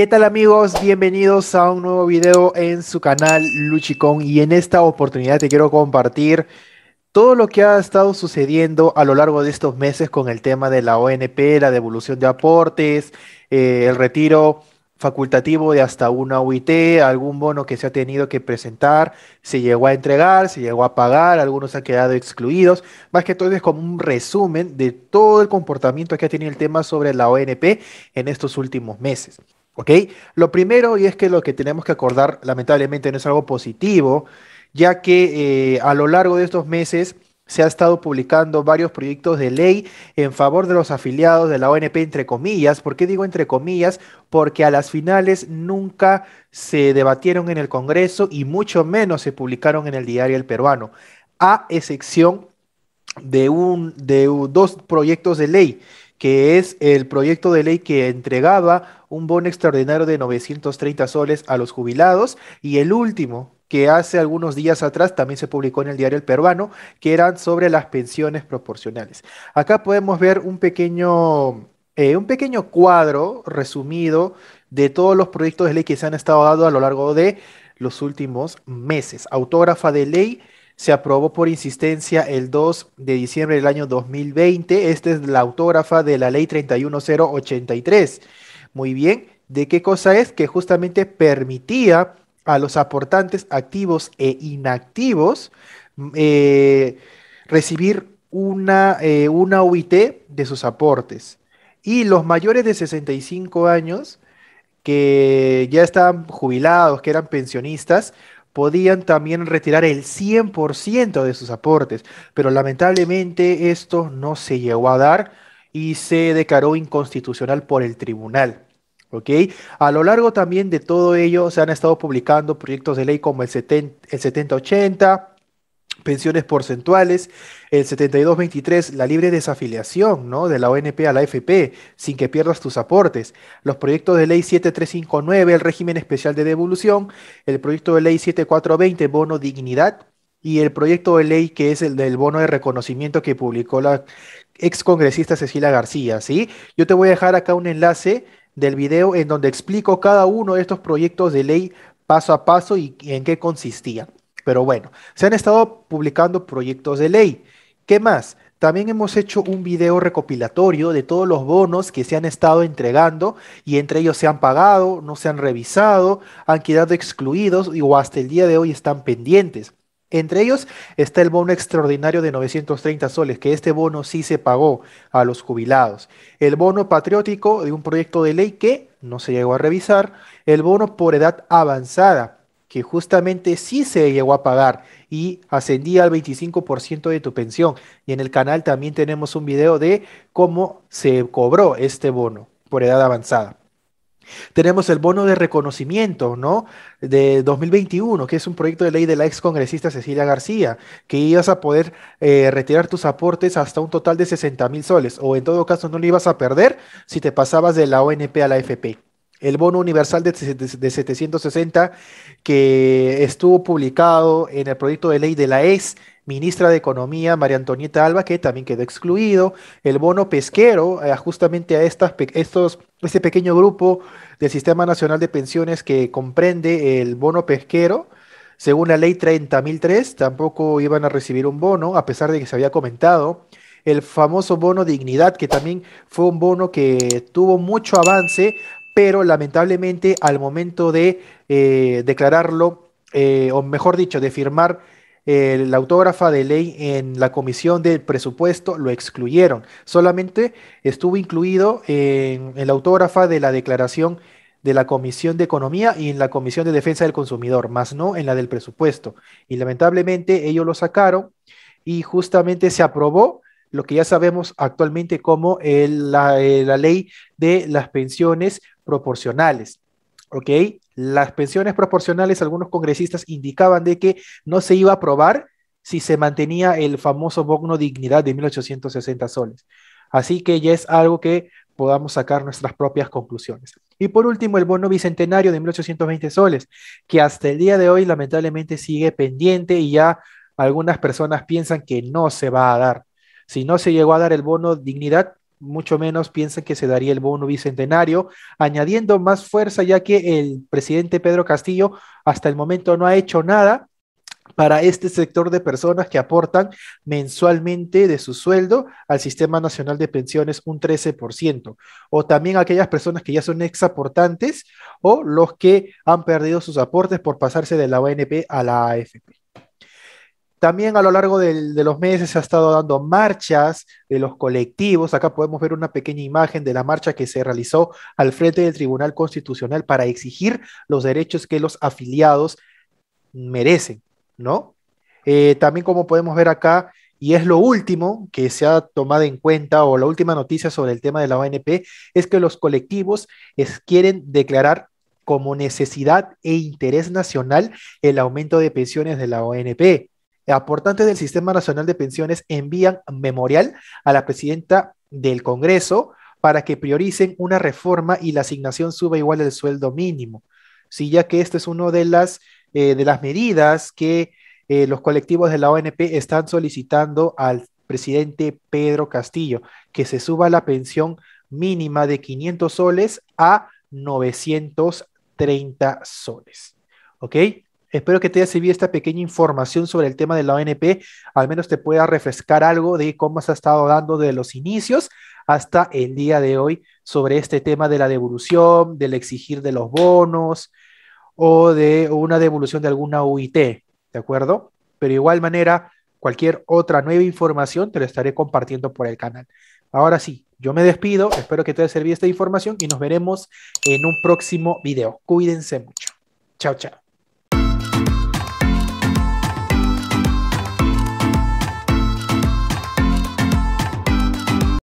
¿Qué tal amigos? Bienvenidos a un nuevo video en su canal Luchicon y en esta oportunidad te quiero compartir todo lo que ha estado sucediendo a lo largo de estos meses con el tema de la ONP, la devolución de aportes, eh, el retiro facultativo de hasta una UIT, algún bono que se ha tenido que presentar, se llegó a entregar, se llegó a pagar, algunos han quedado excluidos. Más que todo es como un resumen de todo el comportamiento que ha tenido el tema sobre la ONP en estos últimos meses. Lo primero, y es que lo que tenemos que acordar, lamentablemente, no es algo positivo, ya que eh, a lo largo de estos meses se ha estado publicando varios proyectos de ley en favor de los afiliados de la ONP, entre comillas. ¿Por qué digo entre comillas? Porque a las finales nunca se debatieron en el Congreso y mucho menos se publicaron en el diario El Peruano, a excepción de, un, de dos proyectos de ley que es el proyecto de ley que entregaba un bono extraordinario de 930 soles a los jubilados y el último que hace algunos días atrás también se publicó en el diario El Peruano, que eran sobre las pensiones proporcionales. Acá podemos ver un pequeño, eh, un pequeño cuadro resumido de todos los proyectos de ley que se han estado dando a lo largo de los últimos meses. Autógrafa de ley se aprobó por insistencia el 2 de diciembre del año 2020. Esta es la autógrafa de la ley 31083. Muy bien, ¿de qué cosa es? Que justamente permitía a los aportantes activos e inactivos mm, eh, recibir una, eh, una UIT de sus aportes. Y los mayores de 65 años que ya estaban jubilados, que eran pensionistas, podían también retirar el 100% de sus aportes, pero lamentablemente esto no se llegó a dar y se declaró inconstitucional por el tribunal. ¿Okay? A lo largo también de todo ello se han estado publicando proyectos de ley como el 70, el 7080, pensiones porcentuales, el 7223, la libre desafiliación ¿no? de la ONP a la AFP, sin que pierdas tus aportes, los proyectos de ley 7359, el régimen especial de devolución, el proyecto de ley 7420, bono dignidad, y el proyecto de ley que es el del bono de reconocimiento que publicó la ex congresista Cecilia García, ¿sí? Yo te voy a dejar acá un enlace del video en donde explico cada uno de estos proyectos de ley paso a paso y en qué consistía. Pero bueno, se han estado publicando proyectos de ley. ¿Qué más? También hemos hecho un video recopilatorio de todos los bonos que se han estado entregando y entre ellos se han pagado, no se han revisado, han quedado excluidos y, o hasta el día de hoy están pendientes. Entre ellos está el bono extraordinario de 930 soles, que este bono sí se pagó a los jubilados. El bono patriótico de un proyecto de ley que no se llegó a revisar. El bono por edad avanzada, que justamente sí se llegó a pagar y ascendía al 25% de tu pensión. Y en el canal también tenemos un video de cómo se cobró este bono por edad avanzada. Tenemos el bono de reconocimiento, ¿no? De 2021, que es un proyecto de ley de la ex congresista Cecilia García, que ibas a poder eh, retirar tus aportes hasta un total de 60 mil soles, o en todo caso no lo ibas a perder si te pasabas de la ONP a la FP el bono universal de, 760 que estuvo publicado en el proyecto de ley de la ex ministra de Economía, María Antonieta Alba, que también quedó excluido, el bono pesquero, eh, justamente a estas, estos, este pequeño grupo del Sistema Nacional de Pensiones que comprende el bono pesquero, según la ley 30.003, tampoco iban a recibir un bono, a pesar de que se había comentado. El famoso bono dignidad, que también fue un bono que tuvo mucho avance pero lamentablemente al momento de eh, declararlo, eh, o mejor dicho, de firmar eh, la autógrafa de ley en la comisión del presupuesto, lo excluyeron. Solamente estuvo incluido en, el la autógrafa de la declaración de la Comisión de Economía y en la Comisión de Defensa del Consumidor, más no en la del presupuesto. Y lamentablemente ellos lo sacaron y justamente se aprobó lo que ya sabemos actualmente como la, la, ley de las pensiones proporcionales. ¿Ok? Las pensiones proporcionales, algunos congresistas indicaban de que no se iba a aprobar si se mantenía el famoso bono dignidad de 1860 soles. Así que ya es algo que podamos sacar nuestras propias conclusiones. Y por último, el bono bicentenario de 1820 soles, que hasta el día de hoy lamentablemente sigue pendiente y ya algunas personas piensan que no se va a dar. Si no se llegó a dar el bono dignidad, mucho menos piensan que se daría el bono bicentenario, añadiendo más fuerza ya que el presidente Pedro Castillo hasta el momento no ha hecho nada para este sector de personas que aportan mensualmente de su sueldo al Sistema Nacional de Pensiones un 13%, o también aquellas personas que ya son exaportantes o los que han perdido sus aportes por pasarse de la ONP a la AFP. También a lo largo de los meses se ha estado dando marchas de los colectivos. Acá podemos ver una pequeña imagen de la marcha que se realizó al frente del Tribunal Constitucional para exigir los derechos que los afiliados merecen, ¿no? Eh, también como podemos ver acá, y es lo último que se ha tomado en cuenta o la última noticia sobre el tema de la ONP, es que los colectivos quieren declarar como necesidad e interés nacional el aumento de pensiones de la ONP aportantes del Sistema Nacional de Pensiones envían memorial a la presidenta del Congreso para que prioricen una reforma y la asignación suba igual al sueldo mínimo. Sí, ya que esta es una de las, eh, de las medidas que eh, los colectivos de la ONP están solicitando al presidente Pedro Castillo, que se suba la pensión mínima de 500 soles a 930 soles. ¿Ok? Espero que te haya servido esta pequeña información sobre el tema de la ONP, al menos te pueda refrescar algo de cómo se ha estado dando de los inicios hasta el día de hoy sobre este tema de la devolución, del exigir de los bonos o de una devolución de alguna UIT, ¿de acuerdo? Pero de igual manera, cualquier otra nueva información te la estaré compartiendo por el canal. Ahora sí, yo me despido, espero que te haya servido esta información y nos veremos en un próximo video. Cuídense mucho. Chao, chao.